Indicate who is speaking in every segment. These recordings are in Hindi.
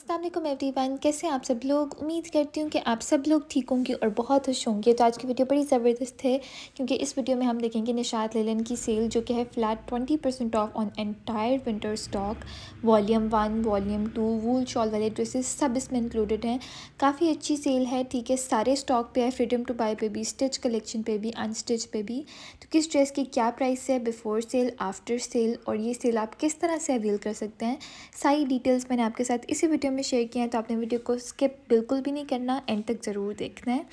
Speaker 1: असलम एवरी वन कैसे आप सब लोग उम्मीद करती हूँ कि आप सब लोग ठीक होंगे और बहुत खुश होंगे तो आज की वीडियो बड़ी ज़बरदस्त है क्योंकि इस वीडियो में हम देखेंगे निशात लेलन की सेल जो कि है flat twenty percent off on entire winter stock volume one volume two wool shawl वाले ड्रेसेस सब इसमें इंक्लूडेड हैं काफ़ी अच्छी सेल है ठीक है सारे स्टॉक पे है फ्रीडम टू बाई पे भी स्टिच कलेक्शन पे भी अनस्टिच पे भी तो किस ड्रेस की क्या प्राइस है बिफ़ोर सेल आफ्टर सेल और ये सेल आप किस तरह से अवेल कर सकते हैं सारी डिटेल्स मैंने आपके साथ इसी वीडियो में शेयर किया है तो आपने वीडियो को स्किप बिल्कुल भी नहीं करना एंड तक ज़रूर देखना है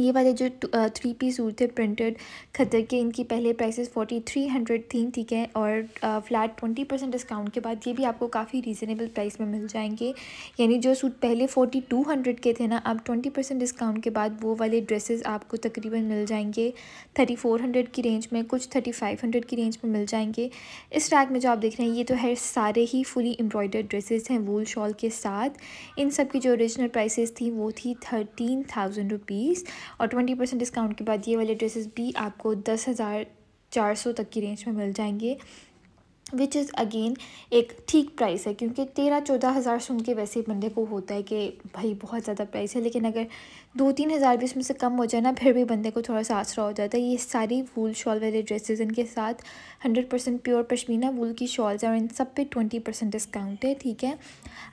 Speaker 1: ये वाले जो थ्री पी सूट थे प्रिंटेड खतर के इनकी पहले प्राइसेस फोर्टी थ्री हंड्रेड थी ठीक है और फ्लैट ट्वेंटी परसेंट डिस्काउंट के बाद ये भी आपको काफ़ी रीज़नेबल प्राइस में मिल जाएंगे यानी जो सूट पहले फोर्टी टू हंड्रेड के थे ना आप ट्वेंटी परसेंट डिस्काउंट के बाद वो वाले ड्रेसेस आपको तकरीबन मिल जाएंगे थर्टी फोर हंड्रेड की रेंज में कुछ थर्टी फाइव हंड्रेड की रेंज में मिल जाएंगे इस रैक में जो आप देख रहे हैं ये तो है सारे ही फुली एम्ब्रॉयडर्ड ड्रेसेज हैं वूल शॉल के साथ इन सब की जो ओरिजिनल प्राइसेज थी वो थी थर्टीन थाउजेंड रुपीज़ और ट्वेंटी परसेंट डिस्काउंट के बाद ये वाले ड्रेसेस भी आपको दस हज़ार चार सौ तक की रेंज में मिल जाएंगे विच इज़ अगेन एक ठीक प्राइस है क्योंकि तेरह चौदह हज़ार सुन के वैसे ही बंदे को होता है कि भाई बहुत ज़्यादा प्राइस है लेकिन अगर दो तीन हज़ार भी इसमें से कम हो जाए ना फिर भी बंदे को थोड़ा सा आसरा हो जाता है ये सारी वूल शॉल वाले ड्रेसेज इनके साथ hundred percent pure pashmina wool की शॉल्स हैं और इन सब पे ट्वेंटी परसेंट डिस्काउंट है ठीक है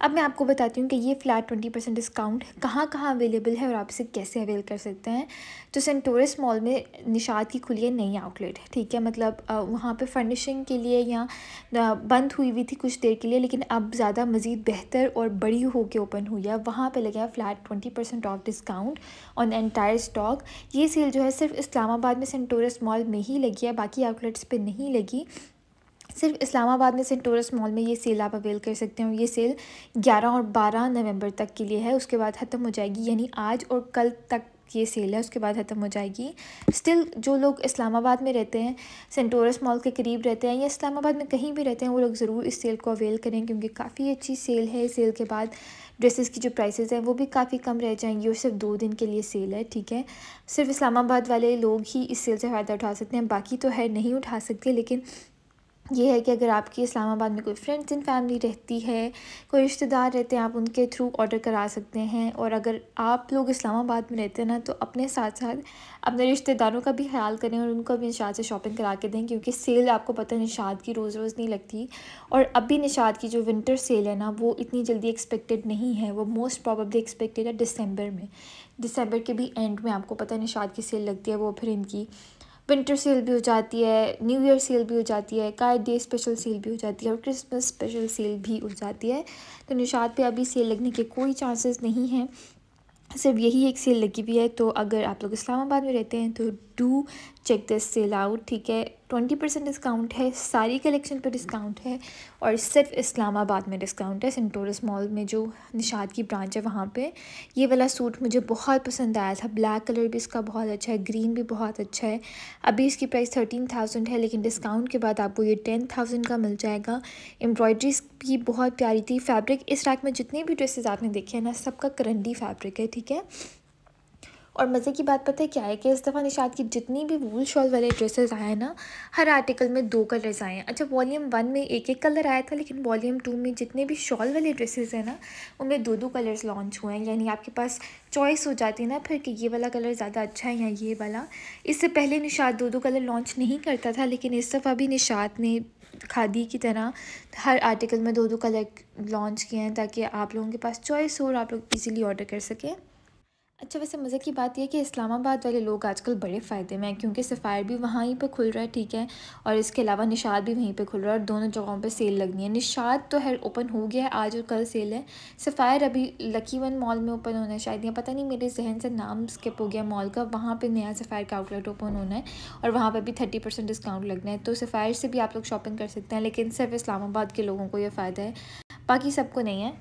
Speaker 1: अब मैं आपको बताती हूँ कि ये फ्लैट ट्वेंटी परसेंट डिस्काउंट कहाँ कहाँ अवेलेबल है और आप इसे कैसे अवेल कर सकते हैं तो सेंटोरस मॉल में निषाद की खुली है नई आउटलेट ठीक है मतलब वहाँ पर फर्निशिंग के लिए या बंद हुई हुई थी कुछ देर के लिए लेकिन अब ज़्यादा मज़ीद बेहतर और बड़ी होकर ओपन हुई है वहाँ पे लगे flat twenty percent off discount on entire stock ये सेल जो है सिर्फ इस्लामाबाद में सेंटोरस मॉल में ही लगी है बाकी आउटलेट्स पर नहीं लगी सिर्फ इस्लामाबाद में सेंटोरस मॉल में ये सेल आप अवेल कर सकते हैं ये सेल 11 और 12 नवंबर तक के लिए है उसके बाद ख़त्म हो जाएगी यानी आज और कल तक की ये सेल है उसके बाद ख़त्म हो जाएगी स्टिल जो लोग इस्लामाबाद में रहते हैं सेंटोरस मॉल के करीब रहते हैं या इस्लामाबाद में कहीं भी रहते हैं वो लोग ज़रूर इस सेल को अवेल करें क्योंकि काफ़ी अच्छी सेल है सेल के बाद ड्रेसेस की जो प्राइसेस हैं वो भी काफ़ी कम रह जाएंगी और सिर्फ दो दिन के लिए सेल है ठीक है सिर्फ इस्लामाबाद वाले लोग ही इस सेल से फ़ायदा उठा सकते हैं बाकी तो है नहीं उठा सकते लेकिन ये है कि अगर आपकी इस्लामाबाद में कोई फ्रेंड्स एंड फैमिली रहती है कोई रिश्तेदार रहते हैं आप उनके थ्रू ऑर्डर करा सकते हैं और अगर आप लोग इस्लामाबाद में रहते हैं ना तो अपने साथ साथ अपने रिश्तेदारों का भी ख्याल करें और उनको भी निशाद से शॉपिंग करा के दें क्योंकि सेल आपको पता है निशाद की रोज़ रोज़ नहीं लगती और अभी निशाद की जो विंटर सेल है ना वो इतनी जल्दी एक्सपेक्टेड नहीं है वो मोस्ट प्रॉबली एक्सपेक्टेड है दिसंबर में दिसंबर के भी एंड में आपको पता है निशाद की सेल लगती है वो फिर इनकी विंटर सेल भी हो जाती है न्यू ईयर सेल भी हो जाती है काय डे स्पेशल सेल भी हो जाती है और क्रिसमस स्पेशल सेल भी हो जाती है तो निषाद पे अभी सेल लगने के कोई चांसेस नहीं हैं सिर्फ यही एक सेल लगी हुई है तो अगर आप लोग इस्लामाबाद में रहते हैं तो do check this sale out ठीक है ट्वेंटी परसेंट डिस्काउंट है सारी कलेक्शन पर डिस्काउंट है और सिर्फ इस्लामाबाद में डिस्काउंट है सेंटोरस मॉल में जो निशाद की ब्रांच है वहाँ पे ये वाला सूट मुझे बहुत पसंद आया था ब्लैक कलर भी इसका बहुत अच्छा है ग्रीन भी बहुत अच्छा है अभी इसकी प्राइस थर्टीन थाउजेंड है लेकिन डिस्काउंट के बाद आपको ये टेन थाउजेंड का मिल जाएगा एम्ब्रॉयडरी भी बहुत प्यारी थी फैब्रिक इस रैक में जितने भी ड्रेसेस आपने देखे हैं ना सबका करंडी फैब्रिक है ठीक है और मज़े की बात पता है क्या है कि इस दफ़ा निशाद की जितनी भी वूल शॉल वाले ड्रेसेस आए हैं ना हर आर्टिकल में दो कलर्स आए हैं अच्छा वॉल्यूम वन में एक एक कलर आया था लेकिन वॉल्यूम टू में जितने भी शॉल वाले ड्रेसेस हैं ना उनमें दो दो कलर्स लॉन्च हुए हैं यानी आपके पास चॉइस हो जाती है ना फिर कि ये वाला कलर ज़्यादा अच्छा है या ये वाला इससे पहले निशाद दो दो कलर लॉन्च नहीं करता था लेकिन इस दफ़ा भी निशाद ने खादी की तरह हर आर्टिकल में दो दो कलर लॉन्च किए हैं ताकि आप लोगों के पास चॉइस हो और आप लोग इजीली ऑर्डर कर सकें अच्छा वैसे मज़े की बात यह कि इस्लामाबाद वाले लोग आजकल बड़े फ़ायदे में हैं क्योंकि सफ़ायर भी वहाँ ही पे खुल रहा है ठीक है और इसके अलावा निशाद भी वहीं पे खुल रहा है और दोनों जगहों पे सेल लगनी है निशात तो है ओपन हो गया है आज और कल सेल है सफ़ायर अभी लकी वन मॉल में ओपन होना है शायद यहाँ पता नहीं मेरे जहन से नाम स्किप हो गया मॉल का वहाँ पर नया सफ़ायर का आउटलेट ओपन होना है और वहाँ पर भी थर्टी परसेंट डिस्काउंट लगना है तो सफ़ायर से भी आप लोग शॉपिंग कर सकते हैं लेकिन सिर्फ इस्लामाबाद के लोगों को यह फ़ायदा है बाकी सबको नहीं है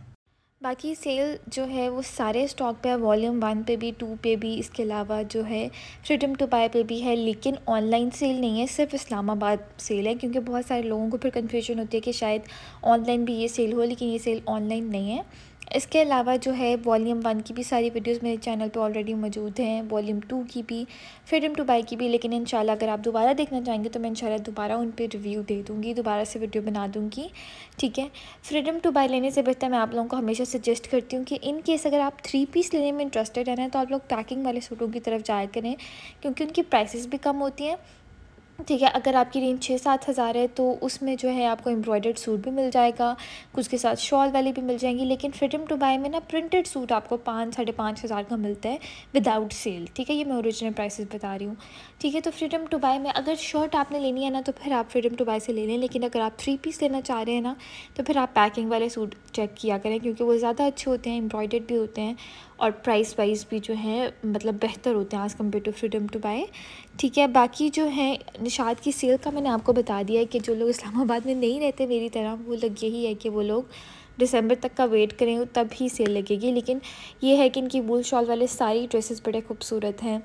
Speaker 1: बाकी सेल जो है वो सारे स्टॉक पे है वॉल्यूम वन पे भी टू पे भी इसके अलावा जो है फ्रीडम टू बाय पे भी है लेकिन ऑनलाइन सेल नहीं है सिर्फ इस्लामाबाद सेल है क्योंकि बहुत सारे लोगों को फिर कन्फ्यूजन होती है कि शायद ऑनलाइन भी ये सेल हो लेकिन ये सेल ऑनलाइन नहीं है इसके अलावा जो है वॉल्यूम वन की भी सारी वीडियोस मेरे चैनल पे ऑलरेडी मौजूद हैं वॉल्यूम टू की भी फ्रीडम टू बाई की भी लेकिन इन अगर आप दोबारा देखना चाहेंगे तो मैं इन दोबारा उन पर रिव्यू दे दूँगी दोबारा से वीडियो बना दूँगी ठीक है फ्रीडम टू बाई लेने से बेहतर मैं आप लोगों को हमेशा सजेस्ट करती हूँ कि इन केस अगर आप थ्री पीस लेने में इंटरेस्टेड है तो आप लोग पैकिंग वाले सूटों की तरफ जाया करें क्योंकि उनकी प्राइसेस भी कम होती हैं ठीक है अगर आपकी रेंज छः सात हज़ार है तो उसमें जो है आपको एम्ब्रॉयडर्ड सूट भी मिल जाएगा कुछ के साथ शॉल वाली भी मिल जाएंगी लेकिन फ्रीडम टू बाय में ना प्रिंटेड सूट आपको पाँच साढ़े पाँच हज़ार का मिलता है विदाउट सेल ठीक है ये मैं ओरिजिनल प्राइसेस बता रही हूँ ठीक है तो फ्रीडम टू बाय में अगर शर्ट आपने लेनी है ना तो फिर आप फ्रीडम टू बाय से ले लें लेकिन अगर आप थ्री पीस लेना चाह रहे हैं ना तो फिर आप पैकिंग वाले सूट चेक किया करें क्योंकि वो ज़्यादा अच्छे होते हैं एम्ब्रॉयडर्ड भी होते हैं और प्राइस वाइज भी जो है मतलब बेहतर होते हैं as compared to Freedom to Buy ठीक है बाकी जो है निशात की सेल का मैंने आपको बता दिया है कि जो लोग इस्लामाबाद में नहीं रहते मेरी तरह वो लग यही है कि वो लोग दिसंबर तक का वेट करें तब ही सेल लगेगी लेकिन ये है कि इनकी वूल शॉल वाले सारी ड्रेसेस बड़े खूबसूरत हैं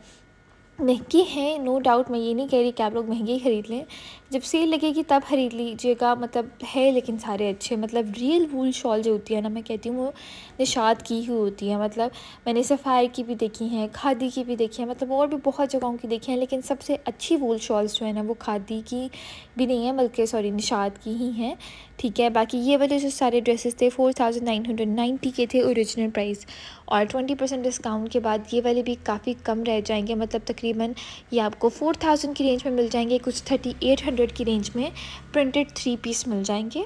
Speaker 1: महंगी हैं नो डाउट मैं ये नहीं कह रही कि आप लोग महंगी खरीद लें जब सेल लगेगी तब खरीद लीजिएगा मतलब है लेकिन सारे अच्छे मतलब रियल वूल शॉल जो होती है ना मैं कहती हूँ वो निशात की ही होती है मतलब मैंने सफ़ायर की भी देखी हैं खादी की भी देखी है मतलब और भी बहुत जगहों की देखी हैं लेकिन सबसे अच्छी वूल शॉल्स जो है ना वो खादी की भी नहीं है बल्कि सॉरी निशात की ही हैं ठीक है बाकी ये वाले जो सारे ड्रेसेस थे four thousand nine hundred ninety के थे ओरिजिनल प्राइस और ट्वेंटी परसेंट डिस्काउंट के बाद ये वाले भी काफ़ी कम रह जाएंगे मतलब तकरीबन ये आपको फोर थाउजेंड की रेंज में मिल जाएंगे कुछ थर्टी एट हंड्रेड हंड्रेड की रेंज में प्रिंटेड थ्री पीस मिल जाएंगे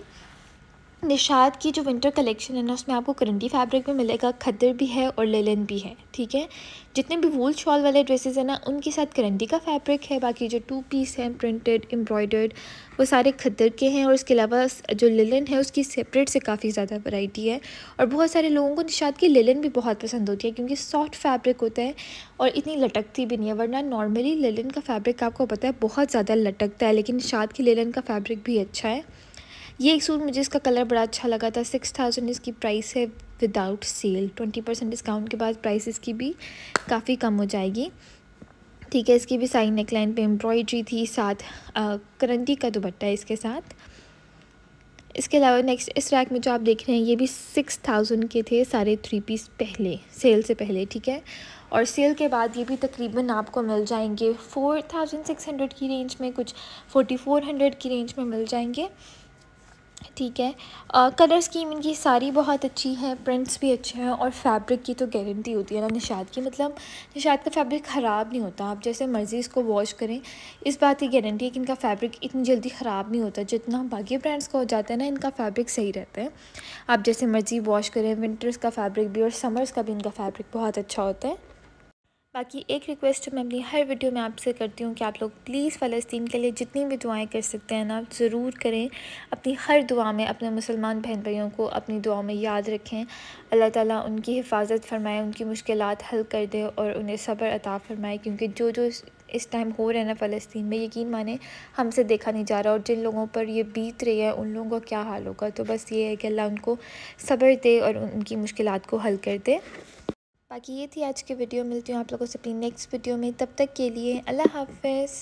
Speaker 1: निषाद की जो विंटर कलेक्शन है ना उसमें आपको करंटी फैब्रिक में मिलेगा खद्दर भी है और लेलन भी है ठीक है जितने भी वूल शॉल वाले ड्रेसेस हैं ना उनके साथ करंटी का फैब्रिक है बाकी जो टू पीस हैं प्रिंटेड एम्ब्रॉयडर्ड वो सारे खद्दर के हैं और इसके अलावा जो लेलन है उसकी सेपरेट से काफ़ी ज़्यादा वराइटी है और बहुत सारे लोगों को निशात की लेलन भी बहुत पसंद होती है क्योंकि सॉफ्ट फैब्रिक होता है और इतनी लटकती भी नहीं है वरना नॉर्मली लेलन का फैब्रिक आपको पता है बहुत ज़्यादा लटकता है लेकिन निशात की लेलन का फैब्रिक भी अच्छा है ये एक सूट मुझे इसका कलर बड़ा अच्छा लगा था सिक्स थाउजेंड इसकी प्राइस है without sale twenty percent discount के बाद प्राइस इसकी भी काफ़ी कम हो जाएगी ठीक है इसकी भी साइड नेकलाइन पे एम्ब्रॉयड्री थी साथ करंटी का दुबट्टा है इसके साथ इसके अलावा नेक्स्ट इस रैक में जो आप देख रहे हैं ये भी सिक्स थाउजेंड के थे सारे थ्री पीस पहले सेल से पहले ठीक है और सेल के बाद ये भी तकरीबन आपको मिल जाएंगे फोर थाउजेंड सिक्स हंड्रेड की रेंज में कुछ फोर्टी फोर हंड्रेड की रेंज में मिल जाएंगे ठीक है कलर स्कीम इनकी सारी बहुत अच्छी है प्रिंट्स भी अच्छे हैं और फैब्रिक की तो गारंटी होती है ना निशाद की मतलब निशाद का फैब्रिक ख़राब नहीं होता आप जैसे मर्ज़ी इसको वॉश करें इस बात की गारंटी है कि इनका फैब्रिक इतनी जल्दी ख़राब नहीं होता जितना बाकी ब्रांड्स का हो जाता है ना इनका फैब्रिक सही रहता है आप जैसे मर्ज़ी वॉश करें विंटर्स का फैब्रिक भी और समर्स का भी इनका फैब्रिक बहुत अच्छा होता है बाकी एक रिक्वेस्ट मैं अपनी हर वीडियो में आपसे करती हूँ कि आप लोग प्लीज़ फ़लस्तीन के लिए जितनी भी दुआएं कर सकते हैं ना ज़रूर करें अपनी हर दुआ में अपने मुसलमान बहन भाइयों को अपनी दुआ में याद रखें अल्लाह ताला उनकी हिफाजत फरमाए उनकी मुश्किल हल कर दे और उन्हें सब्र अता फरमाए क्योंकि जो जो इस टाइम हो रहा है ना फ़लस्तीन में यकीन माने हमसे देखा नहीं जा रहा और जिन लोगों पर ये बीत रही है उन लोगों का क्या हाल होगा तो बस ये है कि अल्लाह उनको सब्र दे और उनकी मुश्किल को हल कर दे बाकी ये थी आज की वीडियो मिलती हूँ आप लोगों से अपनी नेक्स्ट वीडियो में तब तक के लिए अल्लाह हाफिज़